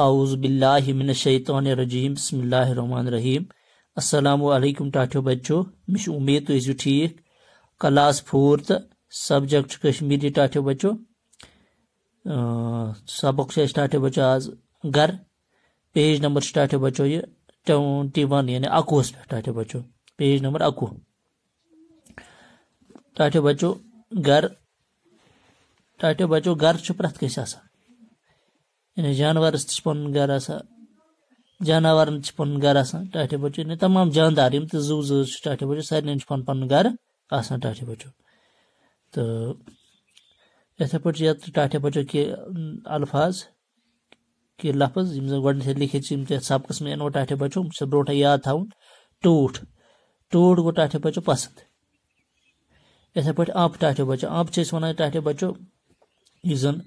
आउज़बिल्लिमिनशैतरजीम बसमीम असलकुम टाठो बच्चो मे उम्मीद तुझु ठीक क्लास तो सब्जेक्ट कश्मीरी टाठो बच्चो सबक टाठो बच्चो आज घर पेज नंबर टाठो बच्चो ये ट्वेंटी वन यानी अकुहस पे टाठो बच्चो पेज नंबर अकुह टाठो बच्चो घर टाठो बच्चो घर प्रेस आसान यानी जानवर चुन सा जानवरन पन घर टाठे बचो यानी तमाम जानदार यम जू जू टाठे बचो सारे पन पन घर आसान टाठे बचो तो इथे पे टाठे बचो के अल्फाज के लफज यम गए लिखे सबकस मे अनो टाठे बचो ब्रोठे याद थवन टूठ टूठ गो टाठे बचो पसंद इथे पे अप टाठे बचो अप वन टाठे बचो यह जन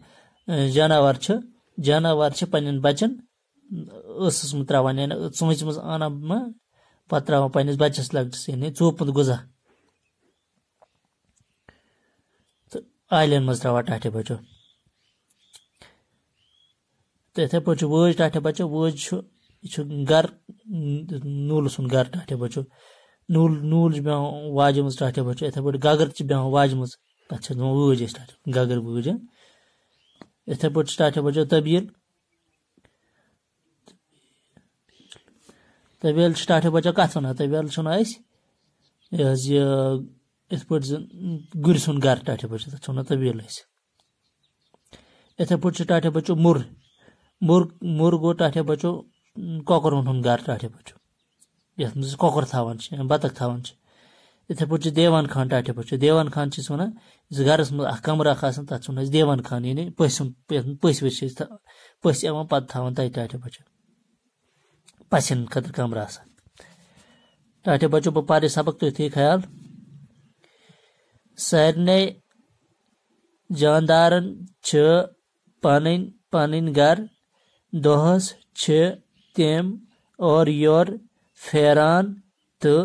जानवर جاناوار چھِ پنٛنٮ۪ن بَچَن ٲسَس منٛز ترٛاوان یعنی ژوٗنٛٹھۍ منٛز اَنان پَتہٕ ترٛاوان پنٛنِس بَچَس لۄکٹِس یعنی ژوٚپُت غذا تہٕ آیلَن منٛز ترٛاوان ٹاٹھے بَچو تہٕ یِتھَے پٲٹھۍ چھُ وٲج ٹاٹھے بَچو وٲج چھُ یہِ چھُ گَرٕ نوٗلہٕ سُنٛد گَرٕ ٹاٹھے بَچو نوٗل نوٗل چھُ بیٚہوان واجہِ منٛز ٹاٹھے بَچو یِتھَے پٲٹھۍ گَگر چھِ بیٚہوان واجہِ منٛز تَتھ چھِ دِوان وٲج أسۍ ٹاٹھے گَگر وٲج የተቦጭታቸው ቦጀ ተቢል ተቢል ሽታቸው ቦጀ ቃትና ተቢል ሱናይስ እዚ የተቦጅ ጉርሱን ጋር ዳቸው ቦጀ ተቸውና ተቢል ላይስ የተቦጭታቸው ቦጀ ሙር ሙር ሙር ጎታቸው ቦጀ ኮኮሩን ሁን ጋር ዳቸው ቦጀ ያስ ምዝ ኮኮር ታዋንች ባጠቅ ታዋንች یِتھٕے پٲٹھۍ چھِ دیوان خان ٹاٹھے پٲٹھۍ چھِ دیوان خان چھِ أسۍ وَنان یُس گَرَس منٛز اَکھ کَمرٕ اَکھ آسان تَتھ چھِ وَنان أسۍ دیوان خان یعنی پٔژھۍ پٔژھۍ ؤژھۍ چھِ أسۍ پٔژھۍ یِوان پَتہٕ تھاوان تَتہِ ٹاٹھے بَچہِ پَژھٮ۪ن خٲطرٕ کَمرٕ آسان ٹاٹھے بَچو بہٕ پَرٕ یہِ سبق تُہۍ تھٲیِو خیال سارنٕے جاندارَن چھِ پَنٕنۍ پَنٕنۍ گَرٕ دۄہَس چھِ تِم اورٕ یورٕ پھیران تہٕ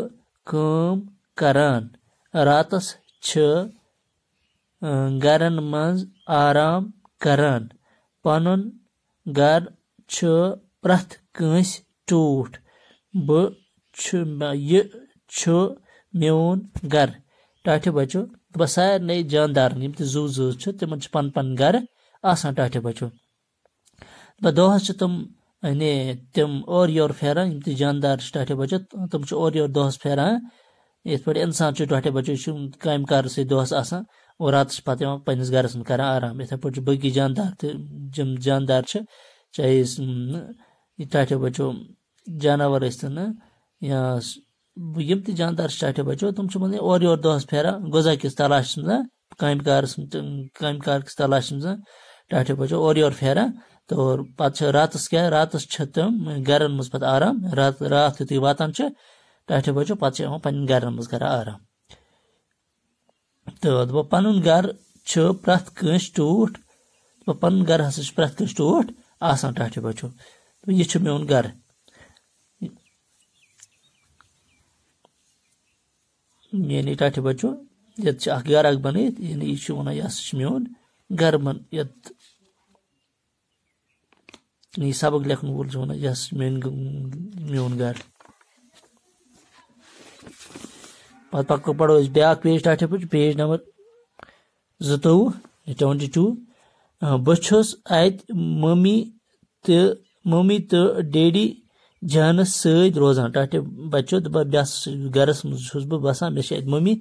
کٲم کران راتس چھِ گَرَن منٛز آرام کران پَنُن گر چھُ پرٛٮ۪تھ کٲنٛسہِ ٹوٹھ بہٕ چھُ یہِ چھُ میون گر ٹاٹھہِ بچو بہٕ بَس سارنٕے جاندارَن یِم تہِ زُو زٲژ چھِ تِمَن چھِ پَنُن پَنُن گَرٕ آسان بچو بَچو دۄہَس چھِ تِم یعنی تِم اورٕ یورٕ پھیران یِم تہِ جاندار چھِ ٹاٹھہِ بچو تِم چھِ اورٕ یورٕ دۄہَس پھیران यथ पे इंसान टोटे बचे कम कार दोहस और रात पे पनस घर कर आराम इथे पे बकी जानदार जम जानदार चाहे टाटे बचो जानवर या यम त जानदार टाटे बचो तुम वन और योर दोहस फेरा गुजा किस तलाश मज कम कार कम कार तलाश मज टाटे बचो और योर फेरा तो पत रात क्या रात तुम घर मज आराम रात रात यु वातान ٹھٹھِ بجو پتہٕ چھِ یِوان پَنٕنٮ۪ن گَرَن منٛز کَران آرام تہٕ دَپان پَنُن گَرٕ چھُ پرٛٮ۪تھ کٲنٛسہِ ٹوٗٹھ دَپان پَنُن گَرٕ ہَسا چھُ پرٛٮ۪تھ کٲنٛسہِ ٹوٗٹھ آسان ٹھٹھِ بَچو تہٕ یہِ چھُ میون گَرٕ یعنی ٹھٹھِ بَچو ییٚتہِ چھِ اَکھ گَرٕ اَکھ بَنٲیِتھ یعنی یہِ چھُ وَنان یہِ ہَسا چھُ میون گَرٕ بَن یَتھ یہِ سبق لیکھن وول چھُ وَنان یہِ ہَسا چھُ میٲنۍ میون گَرٕ पत् पक पढ़ो ब्या पेज तथ पेज नंबर जतवु ट्वेंटी टू बहुस अत मम्मी तो मम्मी तो डेडी जानस सोजान तथ बचो दस बस गरस मज बह मे मम्मी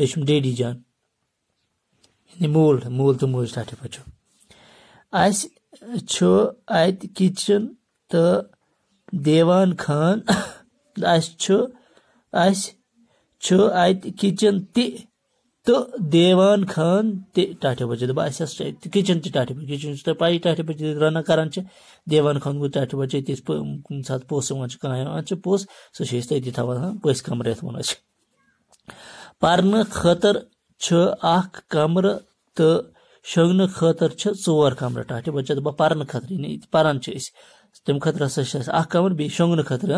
बेम डेडी जान मूल मूल तो मूज तथ बचो अत किचन तो देवान खान अ किचन ति तो देवान खान ते टाटे बजे दबा ऐसा किचन ते टाटे किचन तो पाई टाटे बजे राना कारण देवान खान को टाटे बजे तिस पोस पोस सो शेष ते दिथा वहाँ कमरे तो खतर छे तो शंगन खतर छे चोर कमरे टाटे बजे दबा पारन खतर नहीं पारन छे इस तम खतर हसा छे आख शंगन खतर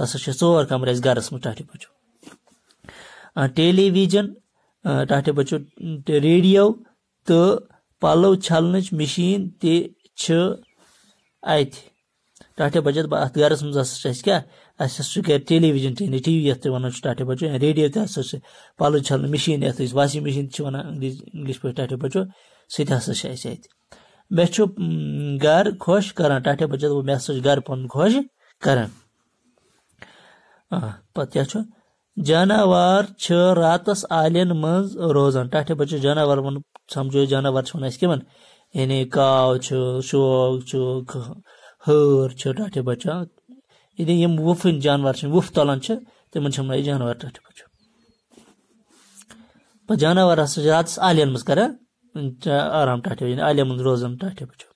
हसा चोर कमरे इस गारस में टाटे बजे ٹیلیویجن ٹاٹھ بچو ریڈیو تو پلو چھلنچ مشین تی چھ ات ٹاٹھے بچت ات گرس مز ہسا اہس کیا اہس سہ کر ٹیلی وجن ٹی ٹی وی یتھ ونان ٹاٹھے بچو ریڈیو تہ ہسا پلو چھلن مشین یتھ واشنگ مشین ونان انگلش پہ ٹاٹھے بچو سہ ہسا اہس ات مے گر خوش کران ٹاٹھے بچت مے ہسا گر پن خوش کران پتہ کیا جاناوار چھ راتس آلین مز روزان ٹھٹھے پہ جاناوار ون سمجھو جاناوار ون کمن یعنی کاو چھ شوگ چھ ہر چھ ٹھٹھے بچہ یعنی یم وفن جانور وف تلان چھ تمن چھ ون جانور ٹھٹھے بچہ پہ جاناوار ہسا راتس آلین مز کران آرام ٹھٹھے یعنی آلین مز روزان ٹھٹھے بچہ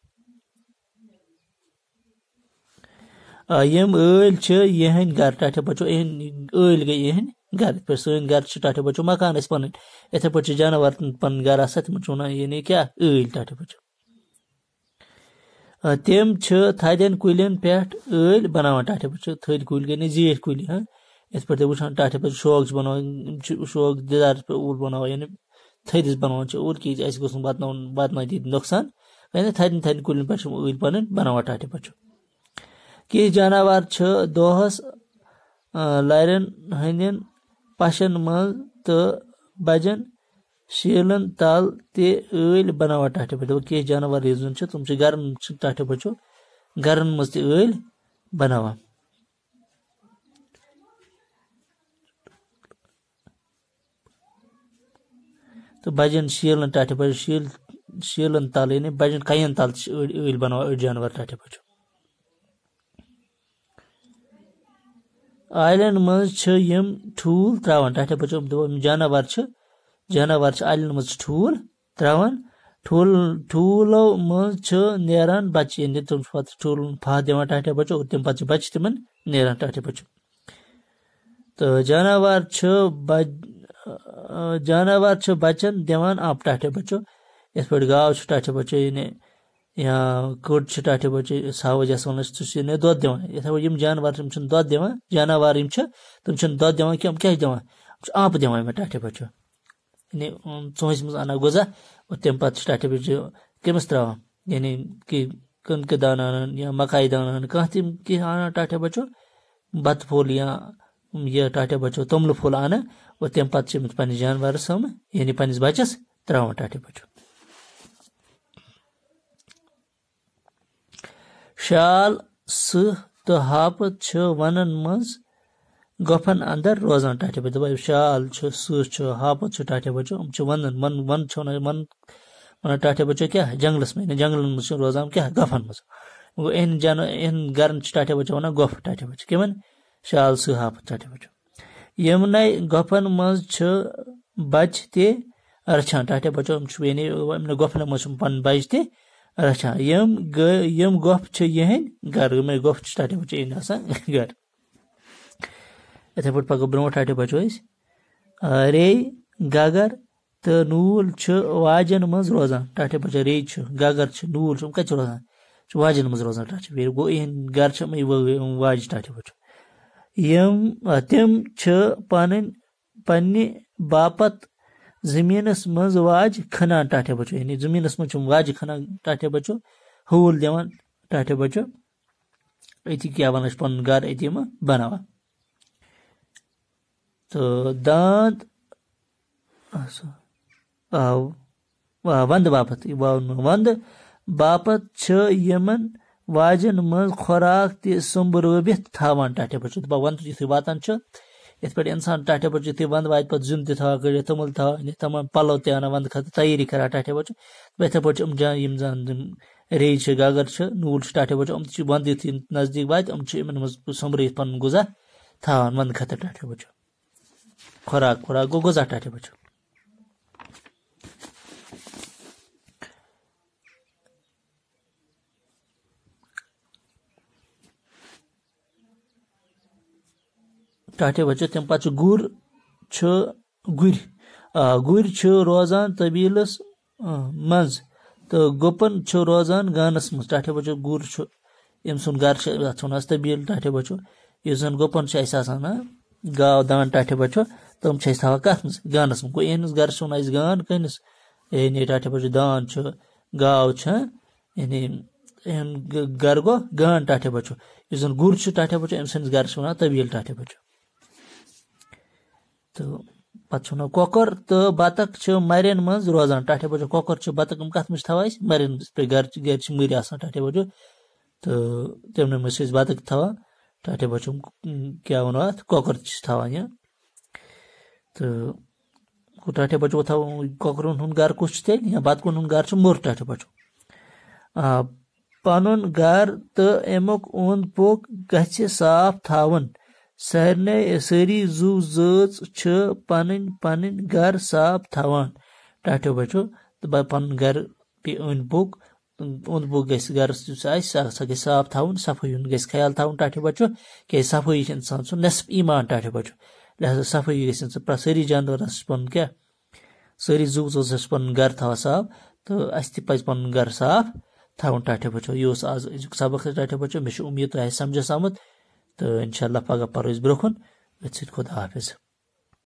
यम ऐल यहन घर टाठे बचो यहन गई यहन घर पे सन घर टाठे बचो मकान पे इथे पे जानवर पे घर तुम तम यानी क्या ऐल टाठे बचो तम थदन कुलन पे ऐल बनान टाठे बचो थद कुल गई जीठ कुल हाँ इत पे वो टाठे पे शौक बनान शौक दीदार उल बनान थदिस बनान उल कि अस गोस वात वात नुकसान यानी थदन थदन कुलन पे ऐल पे बनान टाठे बचो किस जानवर दोहस लरन हंद पशन मज तो बजन शीलन तल तल बनान टाठे पे किस जानवर ये जन तुम गर टाठे पे गर मज तल बनान तो बजन शीलन टाठे पे शील शीलन तल यानी बजन कयन तल अल बनान जानवर टाठे तो पे आलन मज यम ठूल त्रावान तथे बचो दो जानवर छ जानवर छ आयलन मज ठूल त्रावान ठूल ठूलो मज बच्चे ने तुम पत फा देवा तथे बचो तुम पत बच्चे तुमन नेरान तथे बचो तो जानवर छ जानवर छ बचन देवान आप तथे बचो इस बचो یا کٔٹ چھِ ٹاٹھِ بٔچہِ ژھاوٕج یَتھ وَنان سُہ چھِ دۄد دِوان یِتھَے پٲٹھۍ یِم جاناوار یِم چھِنہٕ دۄد دِوان جاناوار یِم چھِ تِم چھِنہٕ دۄد دِوان کینٛہہ یِم کیٛاہ چھِ دِوان یِم چھِ آبہٕ دِوان یِمن ٹاٹھِ بٔچو یعنی ژوٗنٛٹھِس منٛز اَنان غذا اور تَمہِ پَتہٕ چھِ ٹاٹھِ بٔچہِ کٔمِس ترٛاوان یعنی کہِ کٕنکہٕ دانہٕ اَنان یا مَکایہِ دانہٕ اَنان کانٛہہ تہِ کینٛہہ اَنان ٹاٹھِ بٔچو بَتہٕ پھوٚل یا یہِ ٹاٹھِ بٔچو توٚملہٕ پھوٚل اَنان اور تَمہِ پَتہٕ چھِ أمِس پنٛنِس جاناوارَس سَم یعنی پنٛنِس بَچَس ترٛاوان ٹاٹھِ بٔچو شال سہ تو ہاپت چھ ونن مز گفن اندر روزان ٹاٹھے بچہ دپان شال چھ سہ چھ ہاپت چھ ٹاٹھے بچو ام چھ ونن من ون چھو نہ من ونان ٹاٹھے بچو کیا جنگلس میں جنگلن مز چھ روزان کیا گفن مز گو ان جان ان گرن چھ ٹاٹھے بچو ونان گف ٹاٹھے بچو کمن شال سہ ہاپت ٹاٹھے بچو یم نئی گفن مز چھ بچ تہ رچھان ٹاٹھے بچو ام چھ یعنی گفن مز پن بچ تہ اچھا یم یم گۄپھ چھِ یِہٕنٛدۍ گَرٕ یِمے گۄپھ چھِ رَٹہِ بَچہِ یِہٕنٛدۍ آسان گَرِ یِتھَے پٲٹھۍ پَکو برٛونٛٹھ رَٹہِ بَچو أسۍ رے گَگر تہٕ نوٗل چھِ واجَن منٛز روزان ٹاٹھے بَچہِ رے چھِ گَگر چھِ نوٗل چھِ یِم کَتہِ چھِ روزان چھِ واجَن منٛز روزان ٹاٹھے بیٚیہِ گوٚو یِہِنٛدۍ گَرٕ چھِ یِم واجہِ ٹاٹھے بَچو یِم تِم چھِ پَنٕنۍ پنٛنہِ باپَتھ زمیٖنس منٛز واج کھنان ٹاٹھے بچو یعنی زمیٖنس منٛز چھِ واجہِ کھنان ٹاٹھے بچو ہوٗل دِوان ٹاٹھے بچو أتی کیٛاہ وَنان چھِ پَنُن گَرٕ أتی یِمہٕ بَناوان تہٕ دانٛد آو وَندٕ باپتھ یہِ وَندٕ باپتھ چھِ یِمن واجَن منٛز خوراک تہِ سوٚمبرٲوِتھ تھاوان ٹاٹھے بچو دَپان وَندٕ یُتھُے واتان چھُ یتھ پٲٹھۍ اِنسان ٹاٹھے بٔٹھۍ یُتھُے وَندٕ واتہِ پَتہٕ زیُن تہِ تھاوان کٔڑِتھ توٚمُل تھاوان تمام پَلو تہِ اَنان وَندٕ خٲطرٕ تیٲری کَران ٹاٹھے بٔٹھۍ چھِ یِتھَے پٲٹھۍ چھِ یِم جایہِ یِم زَن یِم ریٚیہِ چھِ گگر چھِ نوٗل چھِ ٹاٹھے بٔٹھۍ یِم تہِ چھِ وَندٕ یُتھُے نزدیٖک واتہِ یِم چھِ یِمَن منٛز سوٚمبرٲیِتھ پَنُن غذا تھاوان وَندٕ خٲطرٕ ٹاٹھے بٔٹھۍ خوراک خوراک گوٚو غذا ٹاٹھے بٔٹھۍ ٹاٹھے بچہِ تَمہِ پَتہٕ چھُ گُر چھُ گُرۍ آ روزان طبیٖلَس مز تو گپن چھُ روزان گانس مز ٹاٹھے بَچو گُر چھُ أمۍ سُنٛد گَرٕ چھُ یَتھ وَنان أسۍ طبیٖل ٹاٹھے بَچو یُس زَن گُپَن چھُ اَسہِ آسان گاو دانٛد ٹاٹھے بَچو تِم چھِ أسۍ تھاوان کَتھ منٛز گانَس منٛز گوٚو یِہِنٛدِس گَرَس چھُ وَنان أسۍ گان کٔنِس یعنی ٹاٹھے بَچو دانٛد گاو یعنی گَرٕ گو گان ٹاٹھے بچو اس زَن گُر چھُ ٹاٹھے بَچو أمۍ سٕنٛدِس گَرَس چھِ وَنان طبیٖل ٹاٹھے بَچو तो पत् कॉकर तो बतख मरन मज रोजान टाठे बजो कॉकर बतख कत मे थे मरन गर गर मर टाठे बजो तो तमने मे बतख थवान टाठे बजो क्या वो अत कॉकर थवान तो टाठे बजो थव कॉकर घर कुछ तेल या बतकन हूं घर मोर टाठे बजो पन घर तो अमुक ओंद पोक गाफ थ سارنٕے سٲری زُو زٲژ چھِ پَنٕنۍ پَنٕنۍ گَرٕ صاف تھاوان ٹاٹھیو بَچو تہٕ بہٕ پَنُن گَرٕ بیٚیہِ أنٛدۍ پوٚک اوٚنٛد پوٚک گژھِ گَرَس یُس آسہِ سُہ ہَسا گژھِ صاف تھاوُن صفٲیی ہُنٛد گژھِ خیال تھاوُن ٹاٹھیو بَچو کیٛازِ صفٲیی چھِ اِنسان سُنٛد نٮ۪صٕف ایٖمان ٹاٹھیو بَچو لہذا صفٲیی گژھِ اِنسان سٲری جاناوار ہَسا چھِ پَنُن کیٛاہ سٲری زُو زٲژ ہَسا چھِ پَنُن گَرٕ تھاوان صاف تہٕ اَسہِ تہِ پَزِ پَنُن گَرٕ صاف تھاوُن ٹاٹھیو بَچو یہِ اوس آز أزیُک سبق حظ ٹاٹھیو بَچو مےٚ چھِ اُمید تۄہہِ آسہِ سَمجھَس آمُت তো ইনশাল্লাহ পাক আপনার রইজ বরখন খোদা হাফেজ